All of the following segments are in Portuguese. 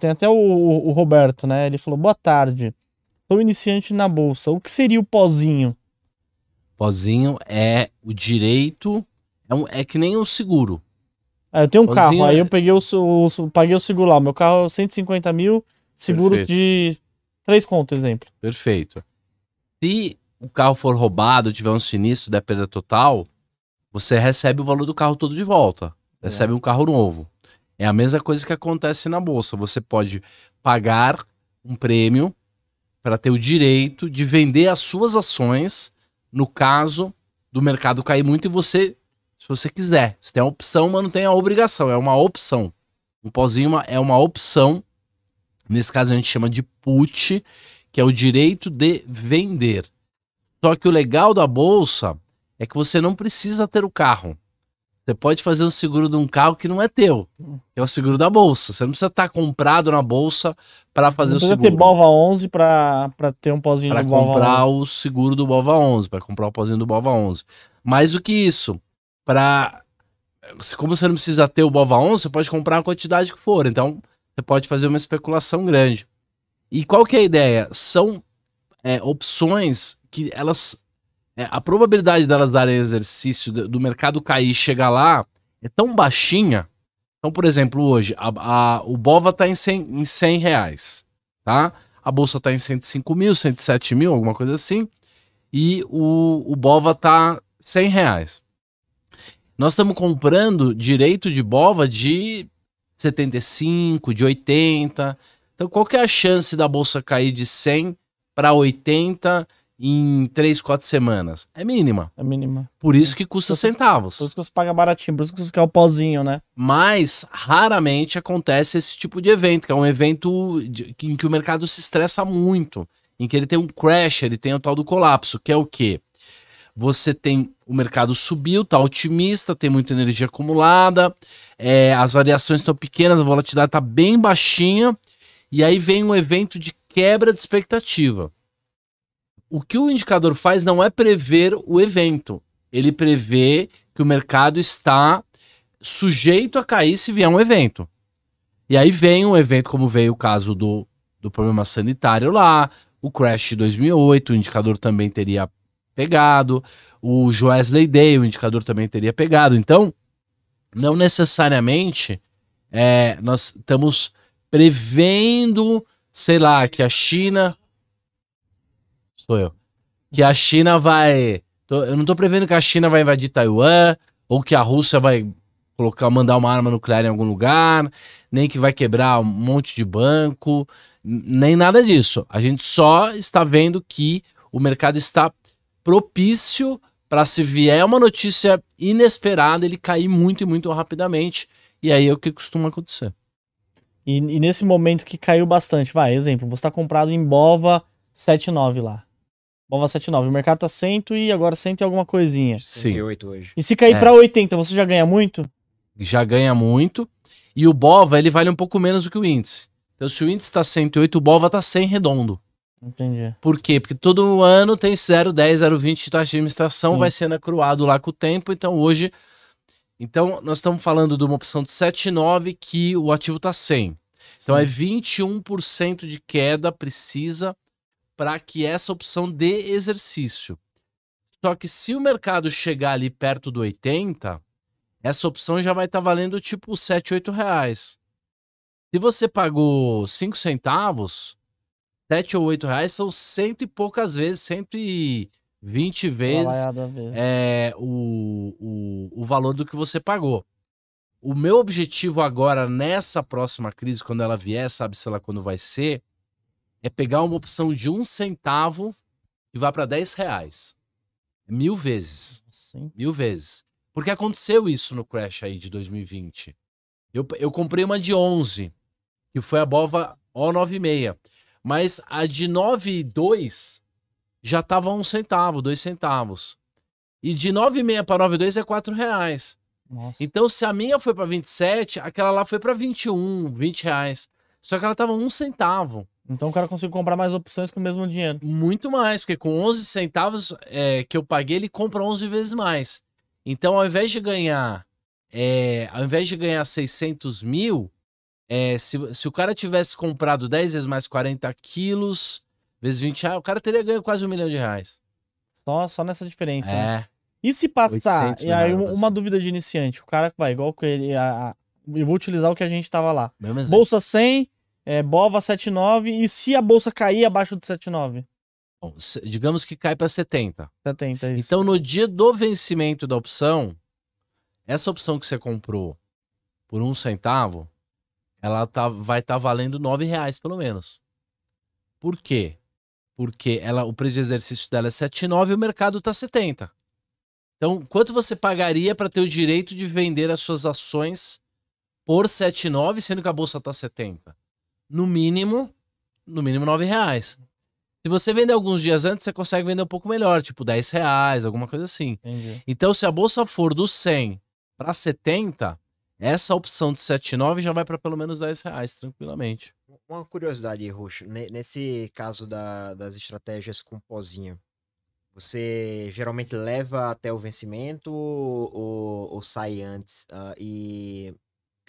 Tem até o, o Roberto, né? Ele falou: boa tarde. Sou iniciante na bolsa. O que seria o pozinho? Pozinho é o direito. É, um, é que nem o seguro. É, eu tenho um pozinho carro, é... aí eu peguei o, o, o, paguei o seguro lá. Meu carro é 150 mil, seguro Perfeito. de três contos, exemplo. Perfeito. Se o carro for roubado, tiver um sinistro, der perda total, você recebe o valor do carro todo de volta. É. Recebe é. um carro novo. É a mesma coisa que acontece na bolsa. Você pode pagar um prêmio para ter o direito de vender as suas ações no caso do mercado cair muito e você, se você quiser, você tem a opção, mas não tem a obrigação. É uma opção. Um pozinho é uma opção. Nesse caso a gente chama de put, que é o direito de vender. Só que o legal da bolsa é que você não precisa ter o carro. Você pode fazer um seguro de um carro que não é teu. Hum. É o seguro da bolsa. Você não precisa estar tá comprado na bolsa para fazer o seguro. Você precisa ter Bova 11 para ter um pozinho pra do Bova 11. Para comprar o seguro do Bova 11, para comprar o pozinho do Bova 11. Mais do que isso, para como você não precisa ter o Bova 11, você pode comprar a quantidade que for. Então, você pode fazer uma especulação grande. E qual que é a ideia? São é, opções que elas é, a probabilidade delas darem exercício do, mercado cair e chegar lá é tão baixinha. Então, por exemplo, hoje a, a, o Bova está em 100, em 100 reais, tá? A bolsa está em 105 mil, 107 mil, alguma coisa assim. E o, o Bova está 100 reais. Nós estamos comprando direito de Bova de 75, de 80. Então, qual que é a chance da bolsa cair de 100 para 80 em três, quatro semanas. É mínima. É mínima. Por isso que custa centavos. Por isso que você paga baratinho, por isso que você quer o pauzinho, né? Mas raramente acontece esse tipo de evento, que é um evento de, em que o mercado se estressa muito, em que ele tem um crash, ele tem o tal do colapso, que é o quê? Você tem o mercado subiu, tá otimista, tem muita energia acumulada, é, as variações estão pequenas, a volatilidade tá bem baixinha, e aí vem um evento de quebra de expectativa o que o indicador faz não é prever o evento. Ele prevê que o mercado está sujeito a cair se vier um evento. E aí vem um evento como veio o caso do, do problema sanitário lá, o crash de 2008, o indicador também teria pegado, o Joesley Day, o indicador também teria pegado. Então, não necessariamente é, nós estamos prevendo, sei lá, que a China sou eu. Que a China vai. Tô, eu não tô prevendo que a China vai invadir Taiwan, ou que a Rússia vai colocar, mandar uma arma nuclear em algum lugar, nem que vai quebrar um monte de banco, nem nada disso. A gente só está vendo que o mercado está propício para se vier uma notícia inesperada, ele cair muito e muito rapidamente. E aí é o que costuma acontecer. E, e nesse momento que caiu bastante, vai, exemplo, você está comprado em Bova 79 lá. Bova 79. O mercado tá 100 e agora 100 e alguma coisinha. Sim. hoje. E se cair é. para 80, você já ganha muito? Já ganha muito. E o Bova, ele vale um pouco menos do que o índice. Então, se o índice tá 108, o Bova tá 100 redondo. Entendi. Por quê? Porque todo ano tem 0,10, 0,20 de taxa de administração, Sim. vai sendo acruado lá com o tempo. Então, hoje. Então, nós estamos falando de uma opção de 7,9 que o ativo tá 100. Então, Sim. é 21% de queda precisa para que essa opção dê exercício. Só que se o mercado chegar ali perto do 80, essa opção já vai estar tá valendo tipo 7, 8 reais. Se você pagou 5 centavos, 7 ou 8 reais são cento e poucas vezes, 120 vezes é, o, o, o valor do que você pagou. O meu objetivo agora, nessa próxima crise, quando ela vier, sabe se lá quando vai ser, é pegar uma opção de um centavo e vá para 10 reais. Mil vezes. Sim. Mil vezes. Porque aconteceu isso no crash aí de 2020. Eu, eu comprei uma de 11, que foi a Bova O96. Mas a de 9,2 já tava um centavo, dois centavos. E de 9,6 para 9,2 é 4 reais. Nossa. Então, se a minha foi para 27, aquela lá foi para 21, 20 reais. Só que ela tava um centavo. Então o cara conseguiu comprar mais opções com o mesmo dinheiro. Muito mais, porque com 11 centavos é, que eu paguei, ele compra 11 vezes mais. Então, ao invés de ganhar, é, ao invés de ganhar 600 mil, é, se, se o cara tivesse comprado 10 vezes mais 40 quilos, vezes 20 reais, ah, o cara teria ganho quase um milhão de reais. Só, só nessa diferença, né? é. né? E se passar, e aí uma, assim. uma dúvida de iniciante, o cara vai igual que ele, a, a, eu vou utilizar o que a gente tava lá. Bolsa 100, é, Bova 79 e se a bolsa cair abaixo de 79? Bom, digamos que cai para 70. 70, isso. Então, no dia do vencimento da opção, essa opção que você comprou por um centavo, ela tá, vai estar tá valendo nove reais pelo menos. Por quê? Porque ela, o preço de exercício dela é 7,9 e o mercado está 70. Então, quanto você pagaria para ter o direito de vender as suas ações por 7,9, sendo que a bolsa está 70? no mínimo, no mínimo 9 reais. Se você vender alguns dias antes, você consegue vender um pouco melhor, tipo 10 reais, alguma coisa assim. Entendi. Então, se a bolsa for do 100 para 70, essa opção de 7,9 já vai para pelo menos 10 reais, tranquilamente. Uma curiosidade, Roxo, nesse caso da, das estratégias com pozinho, você geralmente leva até o vencimento ou, ou sai antes? Uh, e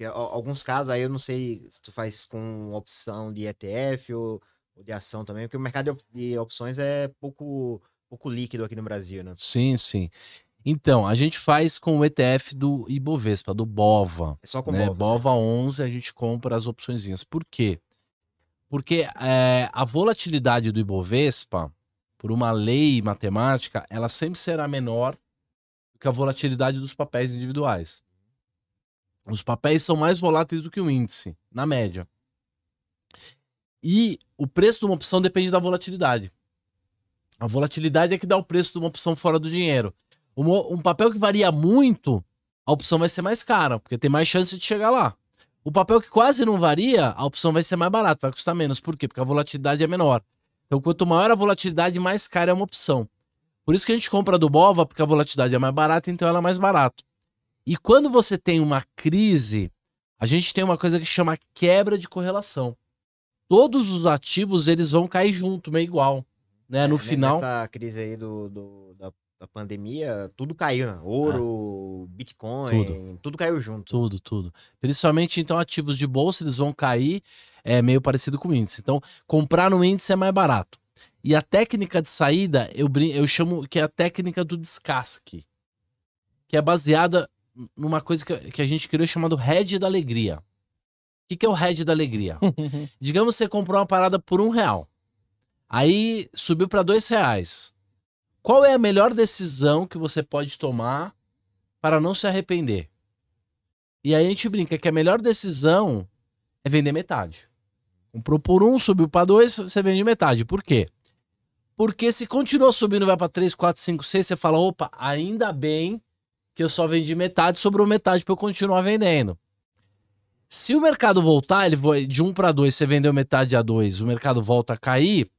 porque alguns casos aí eu não sei se tu faz com opção de ETF ou, ou de ação também, porque o mercado de opções é pouco, pouco líquido aqui no Brasil, né? Sim, sim. Então, a gente faz com o ETF do Ibovespa, do BOVA. É só com né? né? BOVA. BOVA 11 a gente compra as opçõezinhas. Por quê? Porque é, a volatilidade do Ibovespa, por uma lei matemática, ela sempre será menor que a volatilidade dos papéis individuais. Os papéis são mais voláteis do que o índice, na média. E o preço de uma opção depende da volatilidade. A volatilidade é que dá o preço de uma opção fora do dinheiro. Um, um papel que varia muito, a opção vai ser mais cara, porque tem mais chance de chegar lá. O papel que quase não varia, a opção vai ser mais barata, vai custar menos. Por quê? Porque a volatilidade é menor. Então, quanto maior a volatilidade, mais cara é uma opção. Por isso que a gente compra do Bova, porque a volatilidade é mais barata, então ela é mais barata. E quando você tem uma crise, a gente tem uma coisa que chama quebra de correlação. Todos os ativos eles vão cair junto, meio igual, né? É, no né, final. Essa crise aí do, do da, da, pandemia, tudo caiu, né? Ouro, Bitcoin, tudo. tudo. caiu junto. Tudo, tudo. Principalmente então ativos de bolsa eles vão cair, é meio parecido com o índice. Então comprar no índice é mais barato. E a técnica de saída eu eu chamo que é a técnica do descasque, que é baseada numa coisa que, que a gente criou chamado Red da Alegria. O que, que é o Red da Alegria? Digamos que você comprou uma parada por um real. Aí subiu para dois reais. Qual é a melhor decisão que você pode tomar para não se arrepender? E aí a gente brinca que a melhor decisão é vender metade. Comprou por um, subiu para dois, você vende metade. Por quê? Porque se continua subindo, vai para 3, 4, 5, 6, você fala, opa, ainda bem que eu só vendi metade, sobrou metade para eu continuar vendendo. Se o mercado voltar, ele de 1 um para 2, você vendeu metade a 2, o mercado volta a cair,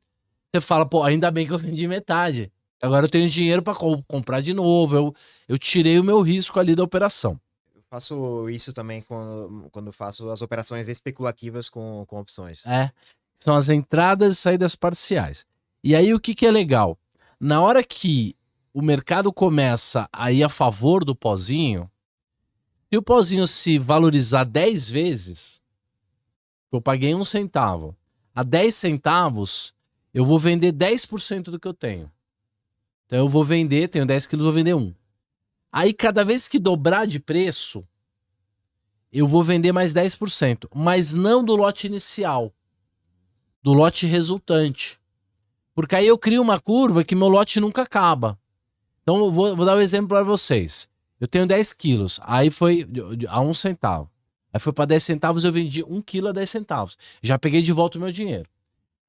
você fala, pô, ainda bem que eu vendi metade. Agora eu tenho dinheiro para comprar de novo, eu, eu tirei o meu risco ali da operação. Eu faço isso também quando, quando faço as operações especulativas com, com opções. É, são as entradas e saídas parciais. E aí o que, que é legal? Na hora que o mercado começa a ir a favor do pozinho, se o pozinho se valorizar 10 vezes, eu paguei um centavo. A 10 centavos, eu vou vender 10% do que eu tenho. Então eu vou vender, tenho 10 quilos, vou vender um. Aí cada vez que dobrar de preço, eu vou vender mais 10%, mas não do lote inicial, do lote resultante. Porque aí eu crio uma curva que meu lote nunca acaba. Então, eu vou, vou dar um exemplo para vocês. Eu tenho 10 quilos, aí foi a 1 um centavo. Aí foi para 10 centavos, eu vendi 1 quilo a 10 centavos. Já peguei de volta o meu dinheiro.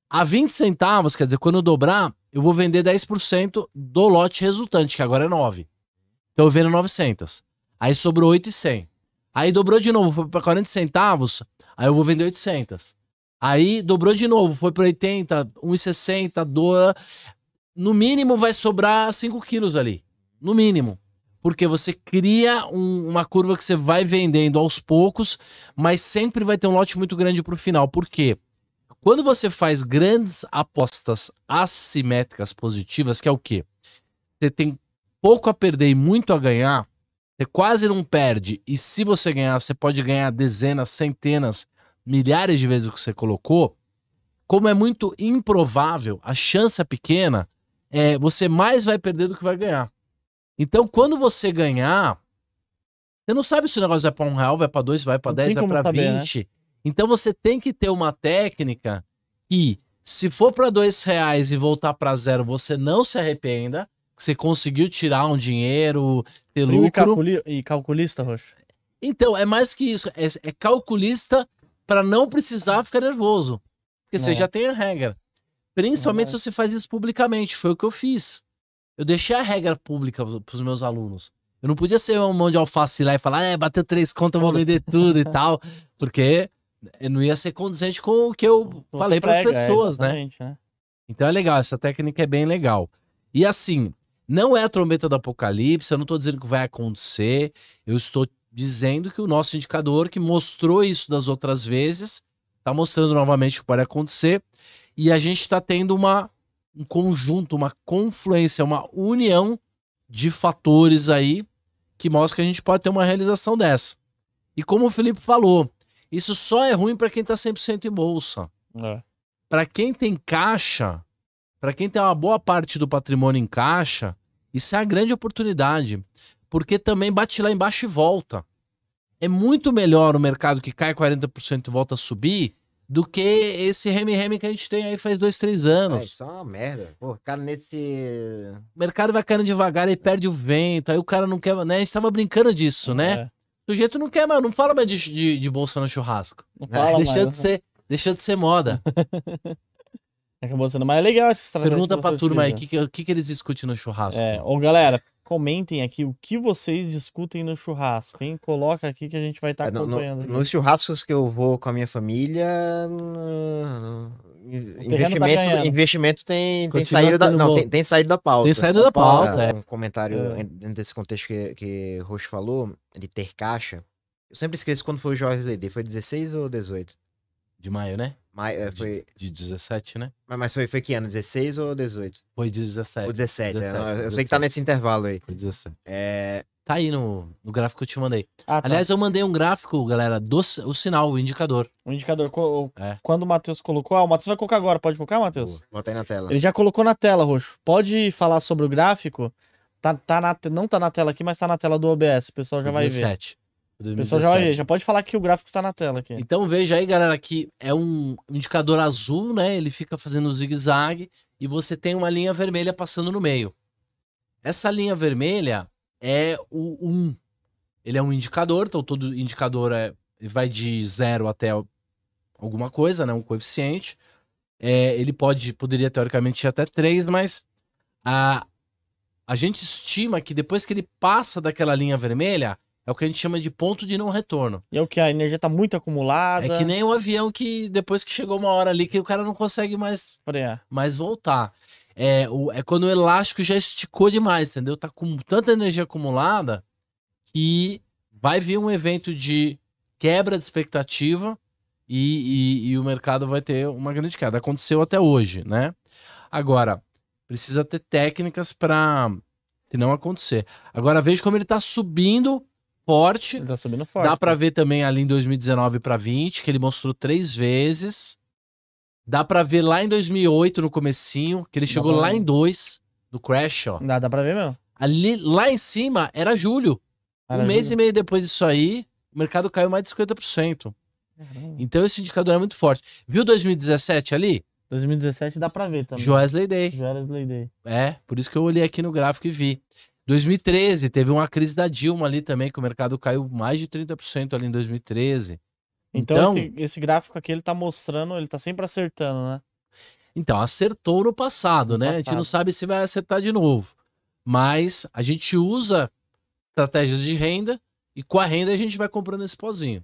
A 20 centavos, quer dizer, quando eu dobrar, eu vou vender 10% do lote resultante, que agora é 9. Então eu vendo 900. Aí sobrou 8,100. Aí dobrou de novo, foi para 40 centavos, aí eu vou vender 800. Aí dobrou de novo, foi para 80, 1,60, doa no mínimo vai sobrar 5 quilos ali. No mínimo. Porque você cria um, uma curva que você vai vendendo aos poucos, mas sempre vai ter um lote muito grande para o final. Por quê? Quando você faz grandes apostas assimétricas positivas, que é o quê? Você tem pouco a perder e muito a ganhar, você quase não perde. E se você ganhar, você pode ganhar dezenas, centenas, milhares de vezes o que você colocou. Como é muito improvável, a chance é pequena, é, você mais vai perder do que vai ganhar. Então, quando você ganhar, você não sabe se o negócio vai para um real, vai para dois, vai para dez, vai para né? vinte. Né? Então, você tem que ter uma técnica que, se for para dois reais e voltar para zero, você não se arrependa. Você conseguiu tirar um dinheiro, ter Frio lucro. E, calculi... e calculista, Roxo. Então, é mais que isso. É, é calculista para não precisar ficar nervoso. Porque é. você já tem a regra. Principalmente se você faz isso publicamente. Foi o que eu fiz. Eu deixei a regra pública para os meus alunos. Eu não podia ser um mão de alface lá e falar, é, bateu três contas, eu vou vender tudo e tal. Porque não ia ser condizente com o que eu você falei para as é, pessoas, né? né? Então é legal, essa técnica é bem legal. E assim, não é a trombeta do apocalipse, eu não estou dizendo que vai acontecer, eu estou dizendo que o nosso indicador, que mostrou isso das outras vezes, está mostrando novamente o que pode acontecer. E a gente está tendo uma, um conjunto, uma confluência, uma união de fatores aí que mostra que a gente pode ter uma realização dessa. E como o Felipe falou, isso só é ruim para quem está 100% em bolsa. É. Para quem tem caixa, para quem tem uma boa parte do patrimônio em caixa, isso é a grande oportunidade, porque também bate lá embaixo e volta. É muito melhor o mercado que cai 40% e volta a subir do que esse remi-remi que a gente tem aí faz dois, três é, anos. É, isso é uma merda. Pô, cara, nesse. O mercado vai caindo devagar e é. perde o vento, aí o cara não quer. Né? A gente tava brincando disso, né? é. né? O sujeito não quer, mano. Não fala mais de, de, de bolsa no churrasco. Não fala, é, deixou, de né? ser, deixou de ser moda. Acabou sendo mais legal essa Pergunta pra turma aí, o que, que, que, eles escutem no churrasco? É, ô galera, Comentem aqui o que vocês discutem no churrasco, hein? Coloca aqui que a gente vai estar tá é, acompanhando. No, nos churrascos que eu vou com a minha família, no, tá investimento, tá investimento tem, tem, saído da, não, tem, tem, saído da pauta. Tem saído da pauta, pauta é. Um comentário é. dentro desse contexto que, que o Roxo falou, de ter caixa. Eu sempre esqueço quando foi o Jorge Lede. Foi 16 ou 18? De maio, né? Mai, eh, de, foi... de 17, né? Mas, mas foi, foi que ano? 16 ou 18? Foi 17. Ou 17, 17 eu, eu 17. sei que tá nesse intervalo aí. Foi 17. É... Tá aí no, no gráfico que eu te mandei. Ah, tá. Aliás, eu mandei um gráfico, galera, do o sinal, o indicador. O indicador. O, é. Quando o Matheus colocou. Ah, o Matheus vai colocar agora. Pode colocar, Matheus? Bota aí na tela. Ele já colocou na tela, Roxo. Pode falar sobre o gráfico. Tá, tá na, não tá na tela aqui, mas tá na tela do OBS. O pessoal já 17. vai ver. 17. Pessoal já, já pode falar que o gráfico tá na tela aqui. Então veja aí, galera, que é um indicador azul, né? Ele fica fazendo um zigue-zague e você tem uma linha vermelha passando no meio. Essa linha vermelha é o 1. Ele é um indicador, então todo indicador é, vai de 0 até alguma coisa, né? Um coeficiente. É, ele pode, poderia teoricamente ir até 3, mas a, a gente estima que depois que ele passa daquela linha vermelha, é o que a gente chama de ponto de não retorno. E é o que a energia tá muito acumulada. É que nem um avião que depois que chegou uma hora ali que o cara não consegue mais é. mais voltar. É, o, é quando o elástico já esticou demais, entendeu? Tá com tanta energia acumulada que vai vir um evento de quebra de expectativa e, e, e o mercado vai ter uma grande queda. Aconteceu até hoje, né? Agora, precisa ter técnicas para se não acontecer. Agora veja como ele está subindo forte. Ele tá subindo forte. Dá para né? ver também ali em 2019 para 20, que ele mostrou três vezes. Dá para ver lá em 2008, no comecinho, que ele chegou lá em 2, no Crash, ó. Dá, dá pra ver mesmo. Ali, lá em cima, era julho. Era um julho. mês e meio depois disso aí, o mercado caiu mais de 50%. Caramba. Então esse indicador é muito forte. Viu 2017 ali? 2017 dá pra ver também. Joesley Day. Joesley Day. É, por isso que eu olhei aqui no gráfico e vi. 2013, teve uma crise da Dilma ali também, que o mercado caiu mais de 30% ali em 2013. Então, então esse, assim, esse, gráfico aqui, ele tá mostrando, ele tá sempre acertando, né? Então, acertou no passado, no né? Passado. A gente não sabe se vai acertar de novo. Mas a gente usa estratégias de renda e com a renda a gente vai comprando esse pozinho.